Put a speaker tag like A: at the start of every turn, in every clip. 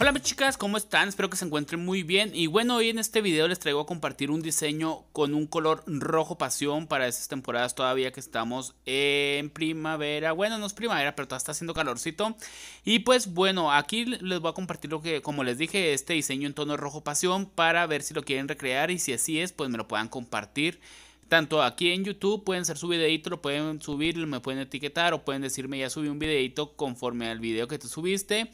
A: Hola mis chicas, ¿cómo están? Espero que se encuentren muy bien y bueno, hoy en este video les traigo a compartir un diseño con un color rojo pasión para estas temporadas todavía que estamos en primavera, bueno no es primavera pero todavía está haciendo calorcito y pues bueno, aquí les voy a compartir lo que como les dije, este diseño en tono rojo pasión para ver si lo quieren recrear y si así es pues me lo puedan compartir tanto aquí en YouTube pueden ser su videito, lo pueden subir, me pueden etiquetar o pueden decirme ya subí un videito conforme al video que tú subiste.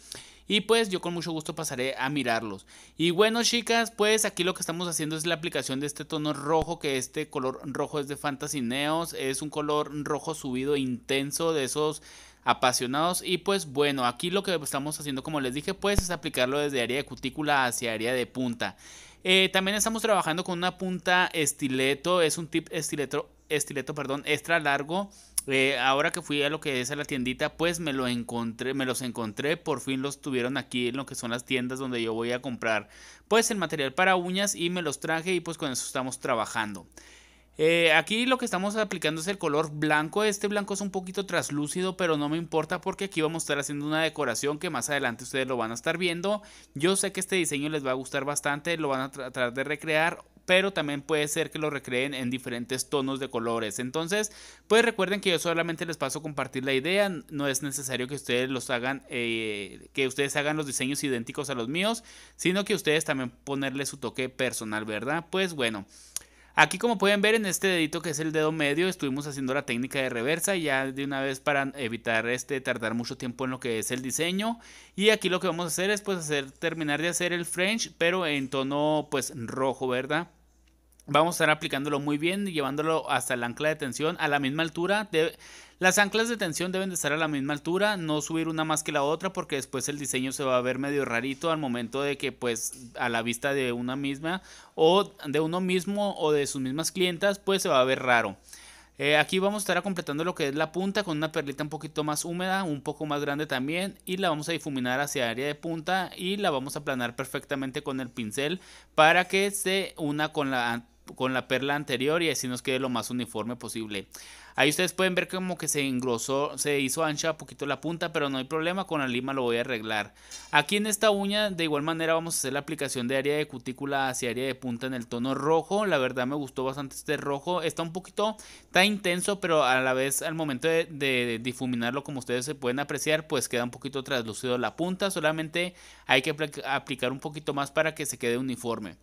A: Y pues yo con mucho gusto pasaré a mirarlos. Y bueno chicas, pues aquí lo que estamos haciendo es la aplicación de este tono rojo, que este color rojo es de Fantasy Neos. Es un color rojo subido intenso de esos apasionados. Y pues bueno, aquí lo que estamos haciendo como les dije pues es aplicarlo desde área de cutícula hacia área de punta. Eh, también estamos trabajando con una punta estileto, es un tip estileto, estileto perdón, extra largo. Eh, ahora que fui a lo que es a la tiendita, pues me lo encontré, me los encontré, por fin los tuvieron aquí en lo que son las tiendas donde yo voy a comprar pues el material para uñas y me los traje y pues con eso estamos trabajando. Eh, aquí lo que estamos aplicando es el color blanco. Este blanco es un poquito traslúcido, pero no me importa porque aquí vamos a estar haciendo una decoración que más adelante ustedes lo van a estar viendo. Yo sé que este diseño les va a gustar bastante, lo van a tratar de recrear pero también puede ser que lo recreen en diferentes tonos de colores. Entonces, pues recuerden que yo solamente les paso a compartir la idea, no es necesario que ustedes los hagan, eh, que ustedes hagan los diseños idénticos a los míos, sino que ustedes también ponerle su toque personal, ¿verdad? Pues bueno. Aquí como pueden ver en este dedito que es el dedo medio estuvimos haciendo la técnica de reversa ya de una vez para evitar este tardar mucho tiempo en lo que es el diseño y aquí lo que vamos a hacer es pues hacer terminar de hacer el French pero en tono pues rojo, ¿verdad? vamos a estar aplicándolo muy bien y llevándolo hasta el ancla de tensión a la misma altura. las anclas de tensión deben de estar a la misma altura, no subir una más que la otra porque después el diseño se va a ver medio rarito al momento de que pues a la vista de una misma o de uno mismo o de sus mismas clientas pues se va a ver raro. Eh, aquí vamos a estar completando lo que es la punta con una perlita un poquito más húmeda, un poco más grande también y la vamos a difuminar hacia área de punta y la vamos a aplanar perfectamente con el pincel para que se una con la con la perla anterior y así nos quede lo más uniforme posible. Ahí ustedes pueden ver como que se engrosó, se hizo ancha un poquito la punta, pero no hay problema, con la lima lo voy a arreglar. Aquí en esta uña de igual manera vamos a hacer la aplicación de área de cutícula hacia área de punta en el tono rojo. La verdad me gustó bastante este rojo, está un poquito, está intenso, pero a la vez al momento de, de difuminarlo como ustedes se pueden apreciar, pues queda un poquito traslucido la punta, solamente hay que aplicar un poquito más para que se quede uniforme.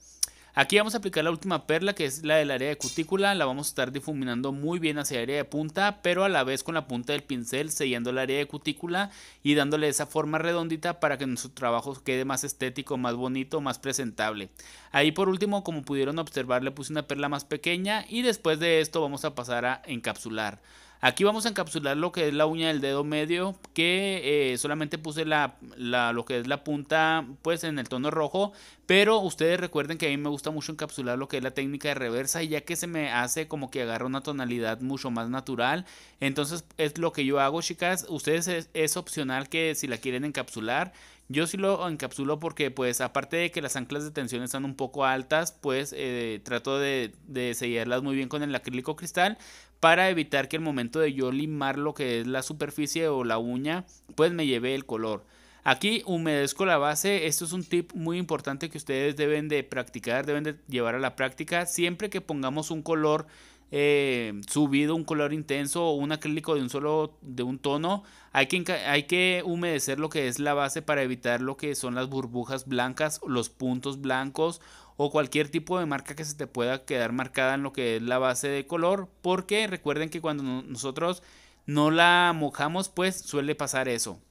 A: Aquí vamos a aplicar la última perla que es la del área de cutícula, la vamos a estar difuminando muy bien hacia el área de punta, pero a la vez con la punta del pincel sellando el área de cutícula y dándole esa forma redondita para que nuestro trabajo quede más estético, más bonito, más presentable. Ahí por último, como pudieron observar, le puse una perla más pequeña y después de esto vamos a pasar a encapsular. Aquí vamos a encapsular lo que es la uña del dedo medio, que eh, solamente puse la, lo que es la punta pues en el tono rojo, pero ustedes recuerden que a mí me gusta mucho encapsular lo que es la técnica de reversa, y ya que se me hace como que agarra una tonalidad mucho más natural, entonces es lo que yo hago chicas, ustedes es, opcional que si la quieren encapsular, yo sí lo encapsulo porque pues aparte de que las anclas de tensión están un poco altas, pues eh, trato de sellarlas muy bien con el acrílico cristal para evitar que el momento de yo limar lo que es la superficie o la uña, pues me lleve el color. Aquí humedezco la base, esto es un tip muy importante que ustedes deben de practicar, deben de llevar a la práctica. Siempre que pongamos un color eh, subido un color intenso o un acrílico de un solo de un tono hay que, hay que humedecer lo que es la base para evitar lo que son las burbujas blancas los puntos blancos o cualquier tipo de marca que se te pueda quedar marcada en lo que es la base de color porque recuerden que cuando nosotros no la mojamos pues suele pasar eso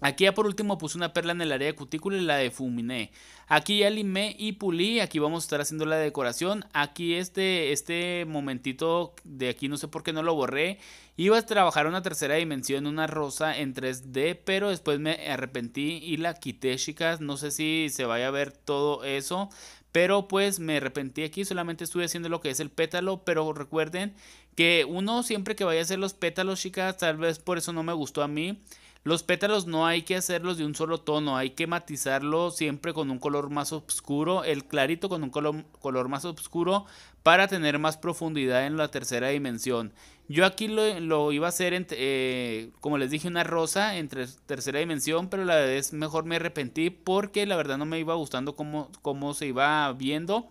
A: Aquí ya por último puse una perla en el área de cutícula y la defuminé. Aquí ya limé y pulí, aquí vamos a estar haciendo la decoración. Aquí este, este momentito de aquí no sé por qué no lo borré. Iba a trabajar una tercera dimensión, una rosa en 3D, pero después me arrepentí y la quité chicas. No sé si se vaya a ver todo eso, pero pues me arrepentí aquí, solamente estuve haciendo lo que es el pétalo, pero recuerden que uno siempre que vaya a hacer los pétalos chicas, tal vez por eso no me gustó a mí. Los pétalos no hay que hacerlos de un solo tono, hay que matizarlo siempre con un color más oscuro, el clarito con un color, más oscuro para tener más profundidad en la tercera dimensión. Yo aquí lo, iba a hacer, eh, como les dije, una rosa en tercera dimensión, pero la vez mejor me arrepentí porque la verdad no me iba gustando cómo, cómo se iba viendo.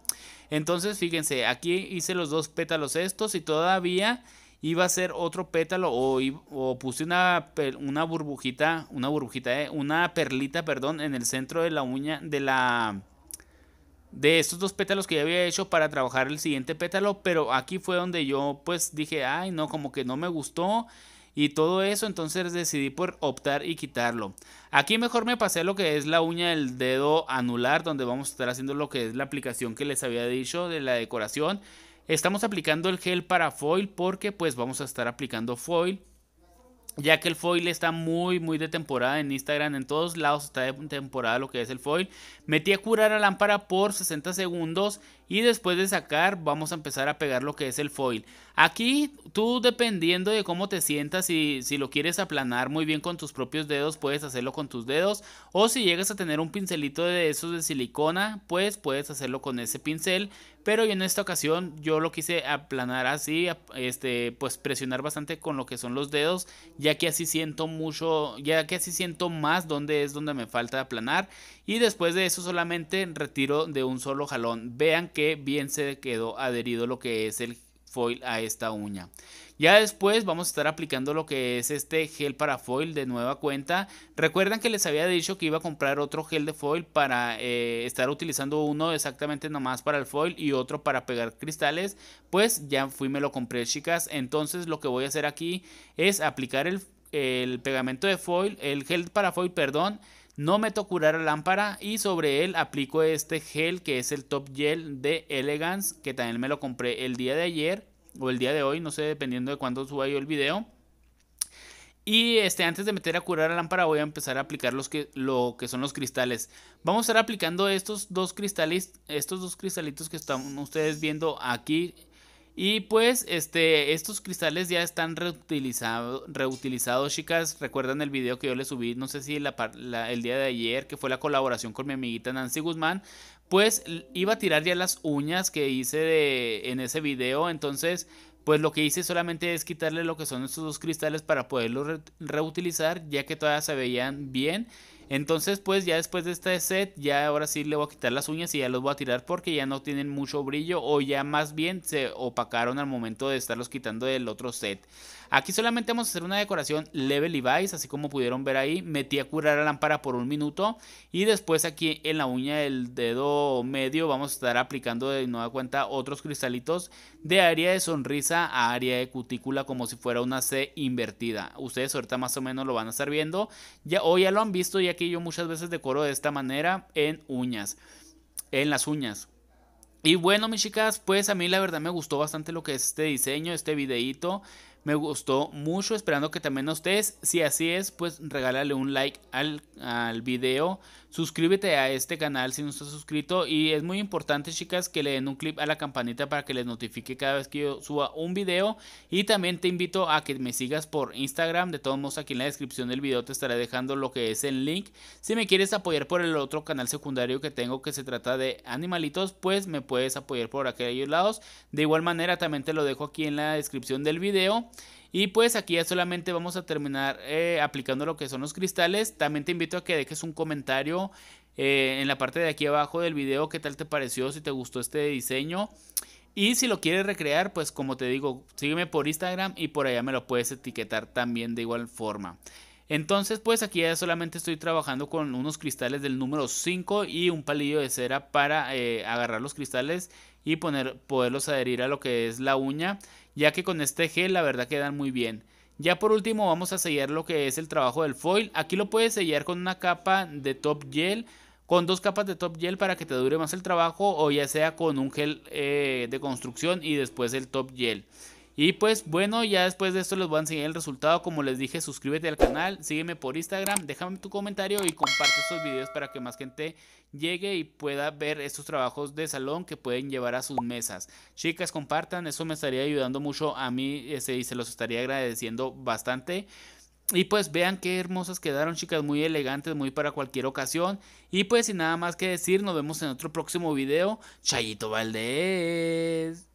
A: Entonces, fíjense, aquí hice los dos pétalos estos y todavía iba a ser otro pétalo o, puse una, una burbujita, una burbujita, de eh, una perlita, perdón, en el centro de la uña, de la... De estos dos pétalos que ya había hecho para trabajar el siguiente pétalo, pero aquí fue donde yo pues dije, ay no, como que no me gustó y todo eso, entonces decidí por optar y quitarlo. Aquí mejor me pasé lo que es la uña del dedo anular, donde vamos a estar haciendo lo que es la aplicación que les había dicho de la decoración. Estamos aplicando el gel para foil porque pues vamos a estar aplicando foil. Ya que el foil está muy muy de temporada en Instagram, en todos lados está de temporada lo que es el foil. Metí a curar a lámpara por 60 segundos y después de sacar vamos a empezar a pegar lo que es el foil. Aquí tú dependiendo de cómo te sientas y si lo quieres aplanar muy bien con tus propios dedos puedes hacerlo con tus dedos o si llegas a tener un pincelito de esos de silicona pues puedes hacerlo con ese pincel pero yo en esta ocasión yo lo quise aplanar así este pues presionar bastante con lo que son los dedos ya que así siento mucho ya que así siento más donde es donde me falta aplanar y después de eso solamente retiro de un solo jalón vean que bien se quedó adherido lo que es el foil a esta uña. Ya después vamos a estar aplicando lo que es este gel para foil de nueva cuenta. Recuerdan que les había dicho que iba a comprar otro gel de foil para eh, estar utilizando uno exactamente nomás para el foil y otro para pegar cristales. Pues ya fui me lo compré chicas. Entonces lo que voy a hacer aquí es aplicar el, el pegamento de foil, el gel para foil, perdón no meto curar la lámpara y sobre él aplico este gel que es el Top Gel de Elegance, que también me lo compré el día de ayer o el día de hoy, no sé, dependiendo de cuándo suba yo el video. Y este, antes de meter a curar la lámpara voy a empezar a aplicar los que, lo que son los cristales. Vamos a estar aplicando estos dos cristales, estos dos cristalitos que están ustedes viendo aquí y pues este, estos cristales ya están reutilizados, reutilizados, chicas. Recuerdan el video que yo les subí, no sé si el día de ayer, que fue la colaboración con mi amiguita Nancy Guzmán. Pues iba a tirar ya las uñas que hice en ese video. Entonces, pues lo que hice solamente es quitarle lo que son estos dos cristales para poderlos reutilizar, ya que todavía se veían bien. Entonces, pues ya después de este set, ya ahora sí le voy a quitar las uñas y ya los voy a tirar porque ya no tienen mucho brillo o ya más bien se opacaron al momento de estarlos quitando del otro set. Aquí solamente vamos a hacer una decoración level device así como pudieron ver ahí. Metí a curar la lámpara por un minuto y después aquí en la uña del dedo medio vamos a estar aplicando de nueva cuenta otros cristalitos de área de sonrisa a área de cutícula como si fuera una C invertida. Ustedes ahorita más o menos lo van a estar viendo ya, o ya lo han visto ya que yo muchas veces decoro de esta manera en uñas, en las uñas. Y bueno, mis chicas, pues a mí la verdad me gustó bastante lo que es este diseño, este videíto. Me gustó mucho, esperando que también a ustedes. Si así es, pues regálale un like al, al video. Suscríbete a este canal si no estás suscrito. Y es muy importante, chicas, que le den un clip a la campanita para que les notifique cada vez que yo suba un video. Y también te invito a que me sigas por Instagram. De todos modos, aquí en la descripción del video te estaré dejando lo que es el link. Si me quieres apoyar por el otro canal secundario que tengo que se trata de animalitos, pues me puedes apoyar por aquellos lados. De igual manera, también te lo dejo aquí en la descripción del video. Y pues aquí ya solamente vamos a terminar eh, aplicando lo que son los cristales. También te invito a que dejes un comentario eh, en la parte de aquí abajo del video qué tal te pareció, si te gustó este diseño. Y si lo quieres recrear, pues como te digo, sígueme por Instagram y por allá me lo puedes etiquetar también de igual forma. Entonces, pues aquí ya solamente estoy trabajando con unos cristales del número 5 y un palillo de cera para eh, agarrar los cristales y poner, poderlos adherir a lo que es la uña ya que con este gel la verdad quedan muy bien. Ya por último vamos a sellar lo que es el trabajo del foil. Aquí lo puedes sellar con una capa de top gel, con dos capas de top gel para que te dure más el trabajo o ya sea con un gel eh, de construcción y después el top gel. Y pues bueno, ya después de esto les voy a enseñar el resultado. Como les dije, suscríbete al canal, sígueme por Instagram, déjame tu comentario y comparte estos videos para que más gente llegue y pueda ver estos trabajos de salón que pueden llevar a sus mesas. Chicas, compartan, eso me estaría ayudando mucho a mí y se los estaría agradeciendo bastante. Y pues vean qué hermosas quedaron, chicas, muy elegantes, muy para cualquier ocasión. Y pues sin nada más que decir, nos vemos en otro próximo video. Chayito Valdés.